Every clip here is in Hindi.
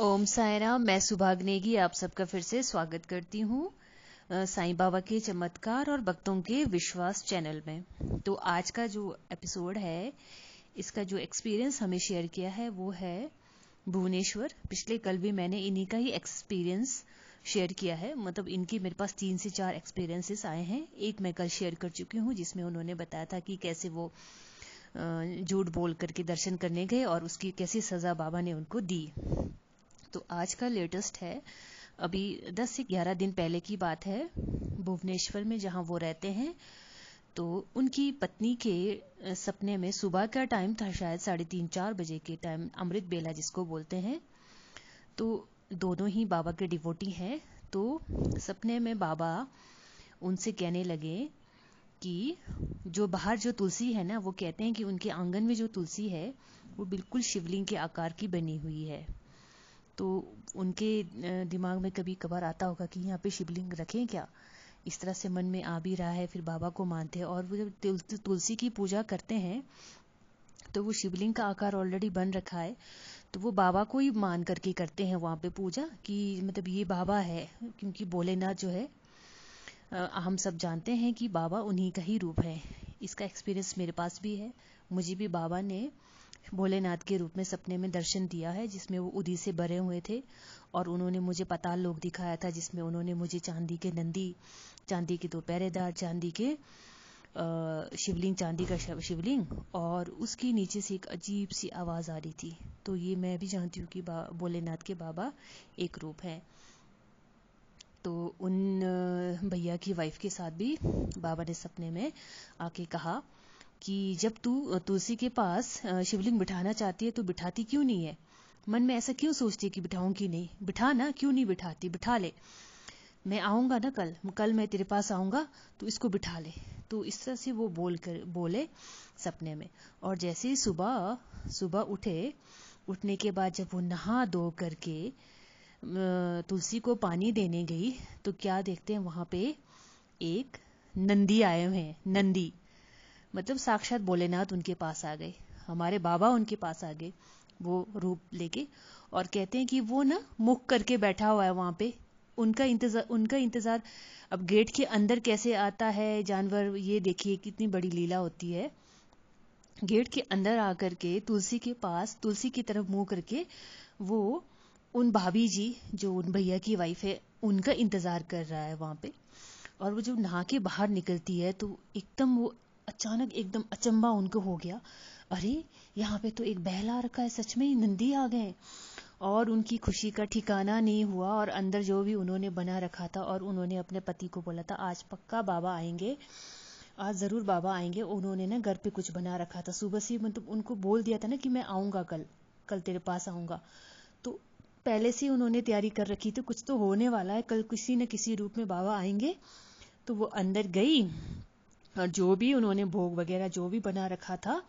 ओम सायराम मैं सुभाग नेगी आप सबका फिर से स्वागत करती हूँ साईं बाबा के चमत्कार और भक्तों के विश्वास चैनल में तो आज का जो एपिसोड है इसका जो एक्सपीरियंस हमें शेयर किया है वो है भुवनेश्वर पिछले कल भी मैंने इन्हीं का ही एक्सपीरियंस शेयर किया है मतलब इनके मेरे पास तीन से चार एक्सपीरियंसेस आए हैं एक मैं कल शेयर कर चुकी हूँ जिसमें उन्होंने बताया था कि कैसे वो झूठ बोल करके दर्शन करने गए और उसकी कैसी सजा बाबा ने उनको दी तो आज का लेटेस्ट है अभी 10 से 11 दिन पहले की बात है भुवनेश्वर में जहां वो रहते हैं तो उनकी पत्नी के सपने में सुबह का टाइम था शायद साढ़े तीन चार बजे के टाइम अमृत बेला जिसको बोलते हैं तो दोनों ही बाबा के डिवोटी हैं तो सपने में बाबा उनसे कहने लगे कि जो बाहर जो तुलसी है ना वो कहते हैं कि उनके आंगन में जो तुलसी है वो बिल्कुल शिवलिंग के आकार की बनी हुई है तो उनके दिमाग में कभी कभार आता होगा कि यहाँ पे शिवलिंग रखें क्या इस तरह से मन में आ भी रहा है फिर बाबा को मानते हैं और वो जब तुलसी की पूजा करते हैं तो वो शिवलिंग का आकार ऑलरेडी बन रखा है तो वो बाबा को ही मान करके करते हैं वहाँ पे पूजा कि मतलब ये बाबा है क्योंकि भोलेनाथ जो है हम सब जानते हैं कि बाबा उन्हीं का ही रूप है इसका एक्सपीरियंस मेरे पास भी है मुझे भी बाबा ने भोलेनाथ के रूप में सपने में दर्शन दिया है जिसमें वो उदी से भरे हुए थे और उन्होंने मुझे पताल लोक दिखाया था जिसमें उन्होंने मुझे चांदी के नंदी चांदी के दो पहरेदार चांदी के शिवलिंग चांदी का शिवलिंग और उसके नीचे से एक अजीब सी आवाज़ आ रही थी तो ये मैं भी जानती हूँ कि भोलेनाथ के बाबा एक रूप है तो उन भैया की वाइफ के साथ भी बाबा ने सपने में आके कहा कि जब तू तुलसी के पास शिवलिंग बिठाना चाहती है तो बिठाती क्यों नहीं है मन में ऐसा क्यों सोचती है कि बिठाऊंगी नहीं बिठा ना क्यों नहीं बिठाती बिठा ले मैं आऊंगा ना कल कल मैं तेरे पास आऊंगा तो इसको बिठा ले तो इस तरह से वो बोल कर बोले सपने में और जैसे ही सुबह सुबह उठे उठने के बाद जब वो नहा धो करके तुलसी को पानी देने गई तो क्या देखते हैं वहां पे एक नंदी आए हुए हैं नंदी मतलब साक्षात भोलेनाथ उनके पास आ गए हमारे बाबा उनके पास आ गए वो रूप लेके और कहते हैं कि वो ना मुख करके बैठा हुआ है वहां पे उनका इंतजार उनका इंतजार अब गेट के अंदर कैसे आता है जानवर ये देखिए कितनी बड़ी लीला होती है गेट के अंदर आकर के तुलसी के पास तुलसी की तरफ मुंह करके वो उन भाभी जी जो उन भैया की वाइफ है उनका इंतजार कर रहा है वहां पे और वो जब नहा के बाहर निकलती है तो एकदम वो अचानक एकदम अचंबा उनको हो गया अरे यहाँ पे तो एक बैल आ रखा है सच में ही नंदी आ गए और उनकी खुशी का ठिकाना नहीं हुआ और अंदर जो भी उन्होंने बना रखा था और उन्होंने अपने पति को बोला था आज पक्का बाबा आएंगे आज ज़रूर बाबा आएंगे उन्होंने ना घर पे कुछ बना रखा था सुबह से मतलब उनको बोल दिया था ना कि मैं आऊंगा कल कल तेरे पास आऊंगा तो पहले से उन्होंने तैयारी कर रखी थी कुछ तो होने वाला है कल किसी न किसी रूप में बाबा आएंगे तो वो अंदर गई और जो भी उन्होंने भोग वगैरह जो भी बना रखा था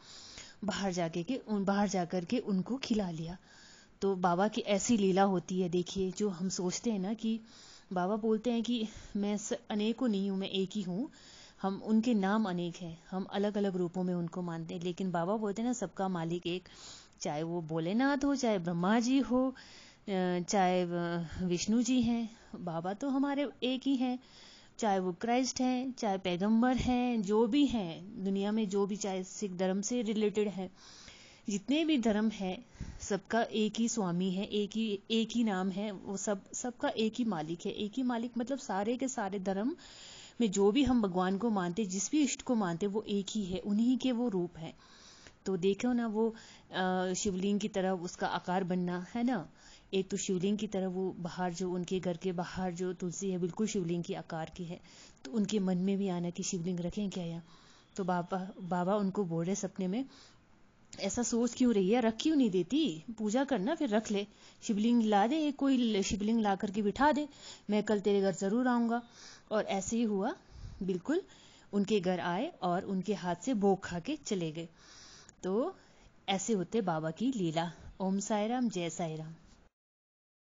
बाहर जाके के उन बाहर जाकर के उनको खिला लिया तो बाबा की ऐसी लीला होती है देखिए जो हम सोचते हैं ना कि बाबा बोलते हैं कि मैं अनेकों नहीं हूँ मैं एक ही हूँ हम उनके नाम अनेक हैं हम अलग अलग रूपों में उनको मानते हैं लेकिन बाबा बोलते हैं ना सबका मालिक एक चाहे वो भोलेनाथ हो चाहे ब्रह्मा जी हो चाहे विष्णु जी हैं बाबा तो हमारे एक ही हैं चाहे वो क्राइस्ट हैं चाहे पैगंबर हैं जो भी हैं दुनिया में जो भी चाहे सिख धर्म से रिलेटेड है जितने भी धर्म है सबका एक ही स्वामी है एक ही एक ही नाम है वो सब सबका एक ही मालिक है एक ही मालिक मतलब सारे के सारे धर्म में जो भी हम भगवान को मानते जिस भी इष्ट को मानते वो एक ही है उन्हीं के वो रूप है तो देखो ना वो शिवलिंग की तरह उसका आकार बनना है ना एक तो शिवलिंग की तरह वो बाहर जो उनके घर के बाहर जो तुलसी है बिल्कुल शिवलिंग की आकार की है तो उनके मन में भी आना कि शिवलिंग रखें क्या यहाँ तो बाबा बाबा उनको बोल रहे सपने में ऐसा सोच क्यों रही है रख क्यों नहीं देती पूजा करना फिर रख ले शिवलिंग ला दे कोई शिवलिंग ला करके बिठा दे मैं कल तेरे घर जरूर आऊंगा और ऐसे ही हुआ बिल्कुल उनके घर आए और उनके हाथ से भोग खा के चले गए तो ऐसे होते बाबा की लीला ओम साई राम जय साई राम